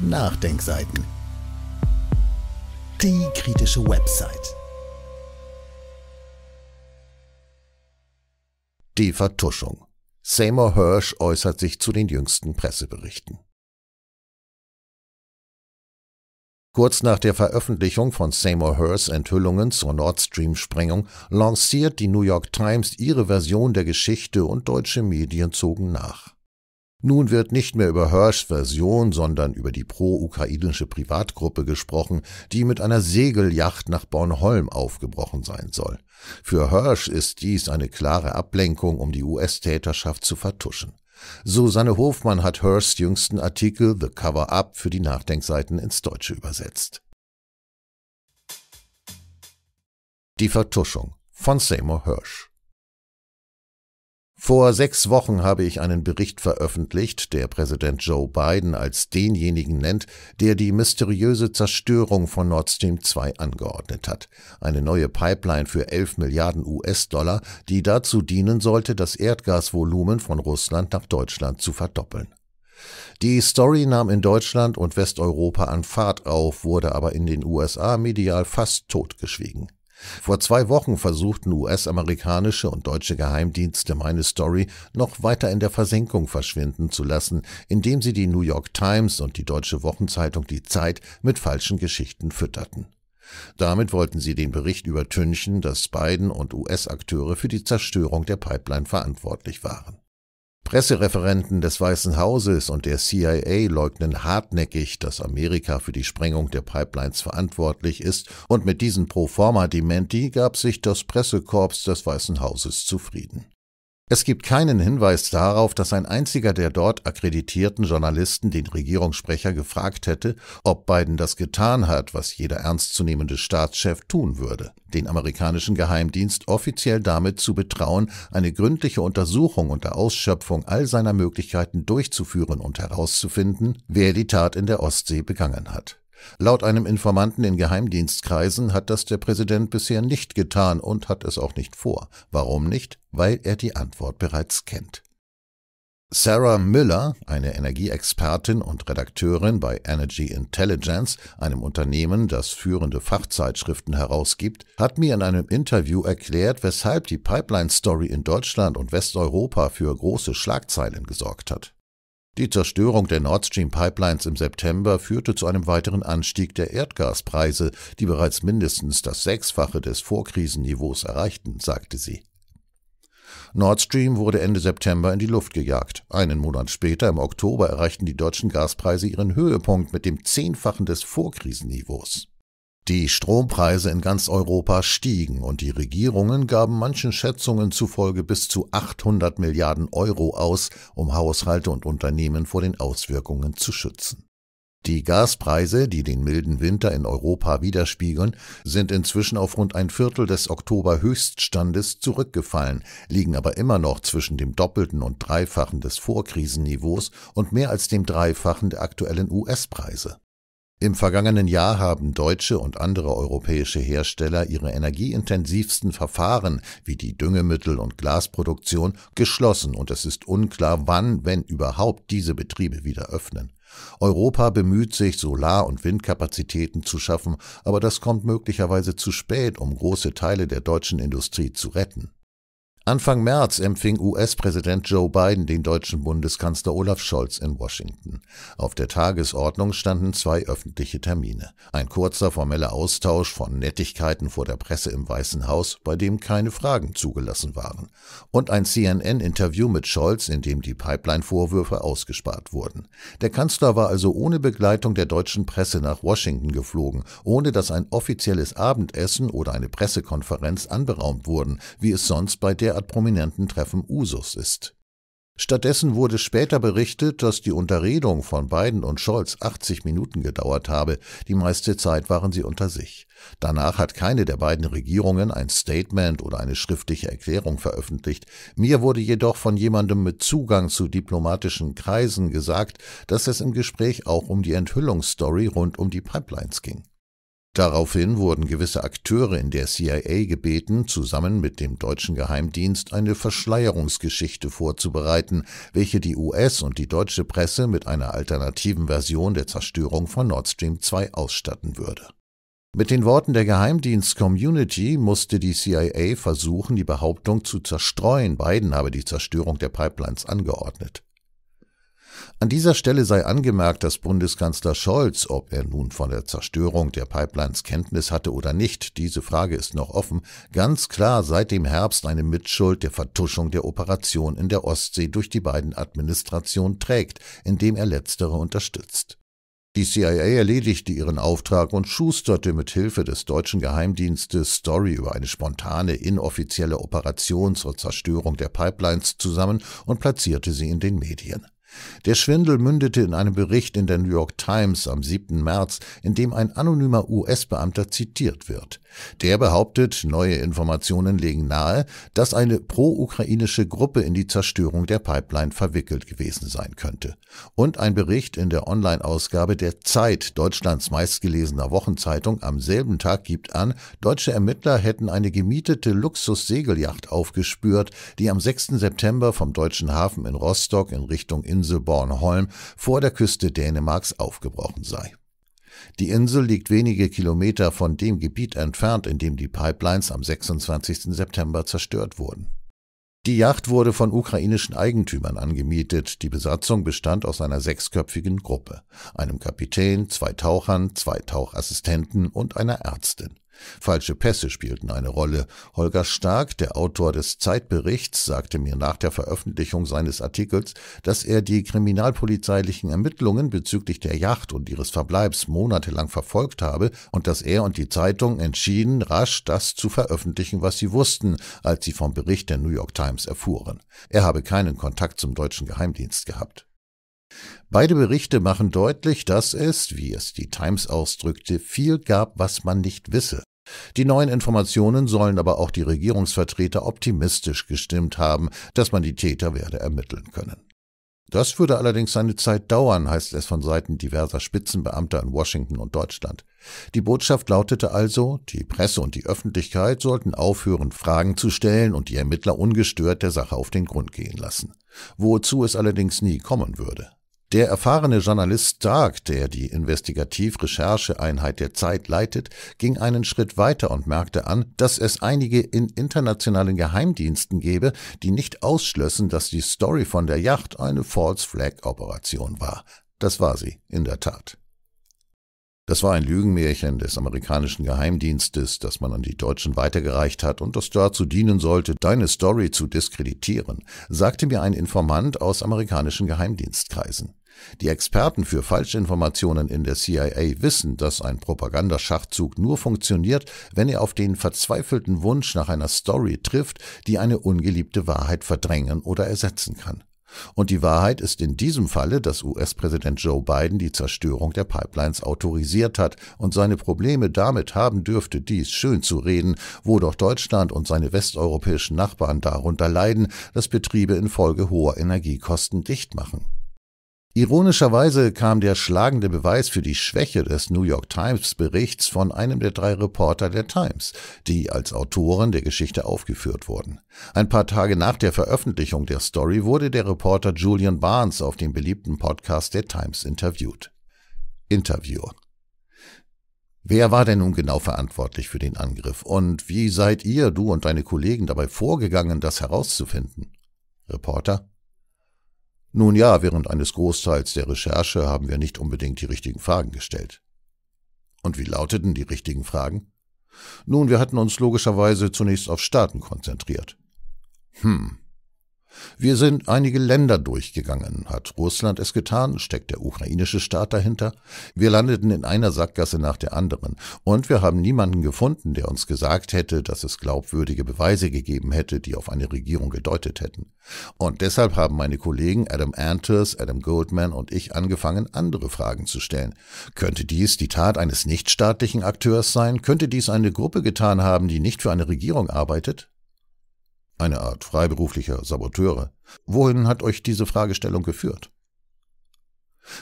Nachdenkseiten. Die kritische Website. Die Vertuschung. Seymour Hirsch äußert sich zu den jüngsten Presseberichten. Kurz nach der Veröffentlichung von Seymour Hirschs Enthüllungen zur Nord Stream-Sprengung lanciert die New York Times ihre Version der Geschichte und deutsche Medien zogen nach. Nun wird nicht mehr über Hirschs Version, sondern über die pro-ukrainische Privatgruppe gesprochen, die mit einer Segelyacht nach Bornholm aufgebrochen sein soll. Für Hirsch ist dies eine klare Ablenkung, um die US-Täterschaft zu vertuschen. Susanne Hofmann hat Hirschs jüngsten Artikel The Cover Up für die Nachdenkseiten ins Deutsche übersetzt. Die Vertuschung von Seymour Hirsch vor sechs Wochen habe ich einen Bericht veröffentlicht, der Präsident Joe Biden als denjenigen nennt, der die mysteriöse Zerstörung von Nord Stream 2 angeordnet hat. Eine neue Pipeline für 11 Milliarden US-Dollar, die dazu dienen sollte, das Erdgasvolumen von Russland nach Deutschland zu verdoppeln. Die Story nahm in Deutschland und Westeuropa an Fahrt auf, wurde aber in den USA medial fast totgeschwiegen. Vor zwei Wochen versuchten US-amerikanische und deutsche Geheimdienste meine Story noch weiter in der Versenkung verschwinden zu lassen, indem sie die New York Times und die deutsche Wochenzeitung Die Zeit mit falschen Geschichten fütterten. Damit wollten sie den Bericht übertünchen, dass Biden und US-Akteure für die Zerstörung der Pipeline verantwortlich waren. Pressereferenten des Weißen Hauses und der CIA leugnen hartnäckig, dass Amerika für die Sprengung der Pipelines verantwortlich ist, und mit diesen Pro forma dementi gab sich das Pressekorps des Weißen Hauses zufrieden. Es gibt keinen Hinweis darauf, dass ein einziger der dort akkreditierten Journalisten den Regierungssprecher gefragt hätte, ob Biden das getan hat, was jeder ernstzunehmende Staatschef tun würde, den amerikanischen Geheimdienst offiziell damit zu betrauen, eine gründliche Untersuchung unter Ausschöpfung all seiner Möglichkeiten durchzuführen und herauszufinden, wer die Tat in der Ostsee begangen hat. Laut einem Informanten in Geheimdienstkreisen hat das der Präsident bisher nicht getan und hat es auch nicht vor. Warum nicht? Weil er die Antwort bereits kennt. Sarah Müller, eine Energieexpertin und Redakteurin bei Energy Intelligence, einem Unternehmen, das führende Fachzeitschriften herausgibt, hat mir in einem Interview erklärt, weshalb die Pipeline Story in Deutschland und Westeuropa für große Schlagzeilen gesorgt hat. Die Zerstörung der Nord Stream Pipelines im September führte zu einem weiteren Anstieg der Erdgaspreise, die bereits mindestens das Sechsfache des Vorkrisenniveaus erreichten, sagte sie. Nord Stream wurde Ende September in die Luft gejagt. Einen Monat später, im Oktober, erreichten die deutschen Gaspreise ihren Höhepunkt mit dem Zehnfachen des Vorkrisenniveaus. Die Strompreise in ganz Europa stiegen und die Regierungen gaben manchen Schätzungen zufolge bis zu 800 Milliarden Euro aus, um Haushalte und Unternehmen vor den Auswirkungen zu schützen. Die Gaspreise, die den milden Winter in Europa widerspiegeln, sind inzwischen auf rund ein Viertel des Oktoberhöchststandes zurückgefallen, liegen aber immer noch zwischen dem Doppelten und Dreifachen des Vorkrisenniveaus und mehr als dem Dreifachen der aktuellen US-Preise. Im vergangenen Jahr haben deutsche und andere europäische Hersteller ihre energieintensivsten Verfahren wie die Düngemittel- und Glasproduktion geschlossen und es ist unklar, wann, wenn überhaupt, diese Betriebe wieder öffnen. Europa bemüht sich, Solar- und Windkapazitäten zu schaffen, aber das kommt möglicherweise zu spät, um große Teile der deutschen Industrie zu retten. Anfang März empfing US-Präsident Joe Biden den deutschen Bundeskanzler Olaf Scholz in Washington. Auf der Tagesordnung standen zwei öffentliche Termine. Ein kurzer formeller Austausch von Nettigkeiten vor der Presse im Weißen Haus, bei dem keine Fragen zugelassen waren. Und ein CNN-Interview mit Scholz, in dem die Pipeline-Vorwürfe ausgespart wurden. Der Kanzler war also ohne Begleitung der deutschen Presse nach Washington geflogen, ohne dass ein offizielles Abendessen oder eine Pressekonferenz anberaumt wurden, wie es sonst bei der derart prominenten Treffen Usus ist. Stattdessen wurde später berichtet, dass die Unterredung von Biden und Scholz 80 Minuten gedauert habe. Die meiste Zeit waren sie unter sich. Danach hat keine der beiden Regierungen ein Statement oder eine schriftliche Erklärung veröffentlicht. Mir wurde jedoch von jemandem mit Zugang zu diplomatischen Kreisen gesagt, dass es im Gespräch auch um die Enthüllungsstory rund um die Pipelines ging. Daraufhin wurden gewisse Akteure in der CIA gebeten, zusammen mit dem deutschen Geheimdienst eine Verschleierungsgeschichte vorzubereiten, welche die US- und die deutsche Presse mit einer alternativen Version der Zerstörung von Nord Stream 2 ausstatten würde. Mit den Worten der Geheimdienst-Community musste die CIA versuchen, die Behauptung zu zerstreuen, Biden habe die Zerstörung der Pipelines angeordnet. An dieser Stelle sei angemerkt, dass Bundeskanzler Scholz, ob er nun von der Zerstörung der Pipelines Kenntnis hatte oder nicht, diese Frage ist noch offen, ganz klar seit dem Herbst eine Mitschuld der Vertuschung der Operation in der Ostsee durch die beiden Administrationen trägt, indem er letztere unterstützt. Die CIA erledigte ihren Auftrag und schusterte mit Hilfe des deutschen Geheimdienstes Story über eine spontane inoffizielle Operation zur Zerstörung der Pipelines zusammen und platzierte sie in den Medien. Der Schwindel mündete in einem Bericht in der New York Times am 7. März, in dem ein anonymer US-Beamter zitiert wird. Der behauptet, neue Informationen legen nahe, dass eine pro-ukrainische Gruppe in die Zerstörung der Pipeline verwickelt gewesen sein könnte. Und ein Bericht in der Online-Ausgabe der Zeit, Deutschlands meistgelesener Wochenzeitung, am selben Tag gibt an, deutsche Ermittler hätten eine gemietete Luxussegelyacht aufgespürt, die am 6. September vom deutschen Hafen in Rostock in Richtung Insel Insel Bornholm vor der Küste Dänemarks aufgebrochen sei. Die Insel liegt wenige Kilometer von dem Gebiet entfernt, in dem die Pipelines am 26. September zerstört wurden. Die Yacht wurde von ukrainischen Eigentümern angemietet. Die Besatzung bestand aus einer sechsköpfigen Gruppe, einem Kapitän, zwei Tauchern, zwei Tauchassistenten und einer Ärztin. Falsche Pässe spielten eine Rolle. Holger Stark, der Autor des Zeitberichts, sagte mir nach der Veröffentlichung seines Artikels, dass er die kriminalpolizeilichen Ermittlungen bezüglich der Yacht und ihres Verbleibs monatelang verfolgt habe und dass er und die Zeitung entschieden, rasch das zu veröffentlichen, was sie wussten, als sie vom Bericht der New York Times erfuhren. Er habe keinen Kontakt zum deutschen Geheimdienst gehabt. Beide Berichte machen deutlich, dass es, wie es die Times ausdrückte, viel gab, was man nicht wisse. Die neuen Informationen sollen aber auch die Regierungsvertreter optimistisch gestimmt haben, dass man die Täter werde ermitteln können. Das würde allerdings seine Zeit dauern, heißt es von Seiten diverser Spitzenbeamter in Washington und Deutschland. Die Botschaft lautete also, die Presse und die Öffentlichkeit sollten aufhören, Fragen zu stellen und die Ermittler ungestört der Sache auf den Grund gehen lassen. Wozu es allerdings nie kommen würde. Der erfahrene Journalist Stark, der die Investigativ-Rechercheeinheit der Zeit leitet, ging einen Schritt weiter und merkte an, dass es einige in internationalen Geheimdiensten gebe, die nicht ausschlössen, dass die Story von der Yacht eine False-Flag-Operation war. Das war sie, in der Tat. Das war ein Lügenmärchen des amerikanischen Geheimdienstes, das man an die Deutschen weitergereicht hat und das dazu dienen sollte, deine Story zu diskreditieren, sagte mir ein Informant aus amerikanischen Geheimdienstkreisen. Die Experten für Falschinformationen in der CIA wissen, dass ein Propagandaschachzug nur funktioniert, wenn er auf den verzweifelten Wunsch nach einer Story trifft, die eine ungeliebte Wahrheit verdrängen oder ersetzen kann. Und die Wahrheit ist in diesem Falle, dass US-Präsident Joe Biden die Zerstörung der Pipelines autorisiert hat und seine Probleme damit haben dürfte, dies schön zu reden, wo doch Deutschland und seine westeuropäischen Nachbarn darunter leiden, dass Betriebe infolge hoher Energiekosten dicht machen. Ironischerweise kam der schlagende Beweis für die Schwäche des New York Times Berichts von einem der drei Reporter der Times, die als Autoren der Geschichte aufgeführt wurden. Ein paar Tage nach der Veröffentlichung der Story wurde der Reporter Julian Barnes auf dem beliebten Podcast der Times interviewt. Interviewer. Wer war denn nun genau verantwortlich für den Angriff und wie seid ihr, du und deine Kollegen dabei vorgegangen, das herauszufinden? Reporter. Nun ja, während eines Großteils der Recherche haben wir nicht unbedingt die richtigen Fragen gestellt. Und wie lauteten die richtigen Fragen? Nun, wir hatten uns logischerweise zunächst auf Staaten konzentriert. Hm, wir sind einige Länder durchgegangen. Hat Russland es getan? Steckt der ukrainische Staat dahinter? Wir landeten in einer Sackgasse nach der anderen. Und wir haben niemanden gefunden, der uns gesagt hätte, dass es glaubwürdige Beweise gegeben hätte, die auf eine Regierung gedeutet hätten. Und deshalb haben meine Kollegen Adam Anters, Adam Goldman und ich angefangen, andere Fragen zu stellen. Könnte dies die Tat eines nichtstaatlichen Akteurs sein? Könnte dies eine Gruppe getan haben, die nicht für eine Regierung arbeitet? eine Art freiberuflicher Saboteure. Wohin hat euch diese Fragestellung geführt?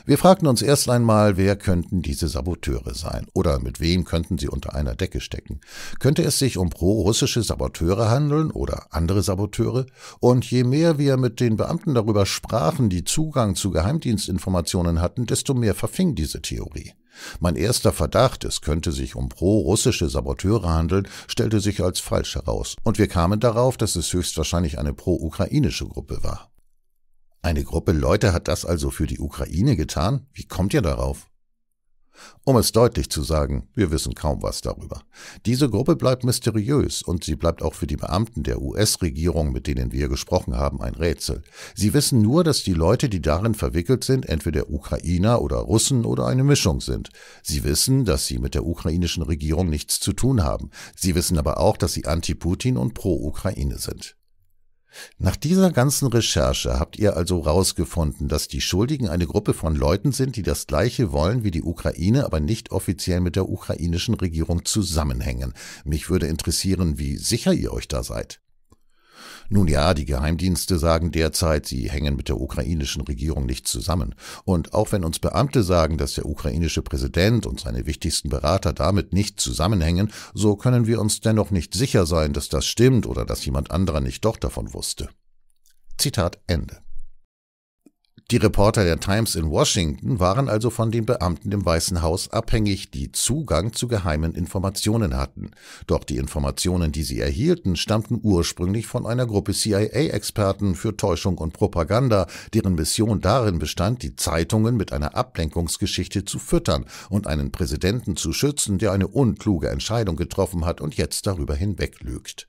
Wir fragten uns erst einmal, wer könnten diese Saboteure sein oder mit wem könnten sie unter einer Decke stecken? Könnte es sich um pro-russische Saboteure handeln oder andere Saboteure? Und je mehr wir mit den Beamten darüber sprachen, die Zugang zu Geheimdienstinformationen hatten, desto mehr verfing diese Theorie. Mein erster Verdacht, es könnte sich um pro-russische Saboteure handeln, stellte sich als falsch heraus, und wir kamen darauf, dass es höchstwahrscheinlich eine pro-ukrainische Gruppe war. Eine Gruppe Leute hat das also für die Ukraine getan? Wie kommt ihr darauf? Um es deutlich zu sagen, wir wissen kaum was darüber. Diese Gruppe bleibt mysteriös und sie bleibt auch für die Beamten der US-Regierung, mit denen wir gesprochen haben, ein Rätsel. Sie wissen nur, dass die Leute, die darin verwickelt sind, entweder Ukrainer oder Russen oder eine Mischung sind. Sie wissen, dass sie mit der ukrainischen Regierung nichts zu tun haben. Sie wissen aber auch, dass sie anti-Putin und pro-Ukraine sind. Nach dieser ganzen Recherche habt ihr also rausgefunden, dass die Schuldigen eine Gruppe von Leuten sind, die das Gleiche wollen wie die Ukraine, aber nicht offiziell mit der ukrainischen Regierung zusammenhängen. Mich würde interessieren, wie sicher ihr euch da seid. Nun ja, die Geheimdienste sagen derzeit, sie hängen mit der ukrainischen Regierung nicht zusammen. Und auch wenn uns Beamte sagen, dass der ukrainische Präsident und seine wichtigsten Berater damit nicht zusammenhängen, so können wir uns dennoch nicht sicher sein, dass das stimmt oder dass jemand anderer nicht doch davon wusste. Zitat Ende. Die Reporter der Times in Washington waren also von den Beamten im Weißen Haus abhängig, die Zugang zu geheimen Informationen hatten. Doch die Informationen, die sie erhielten, stammten ursprünglich von einer Gruppe CIA-Experten für Täuschung und Propaganda, deren Mission darin bestand, die Zeitungen mit einer Ablenkungsgeschichte zu füttern und einen Präsidenten zu schützen, der eine unkluge Entscheidung getroffen hat und jetzt darüber hinweglügt.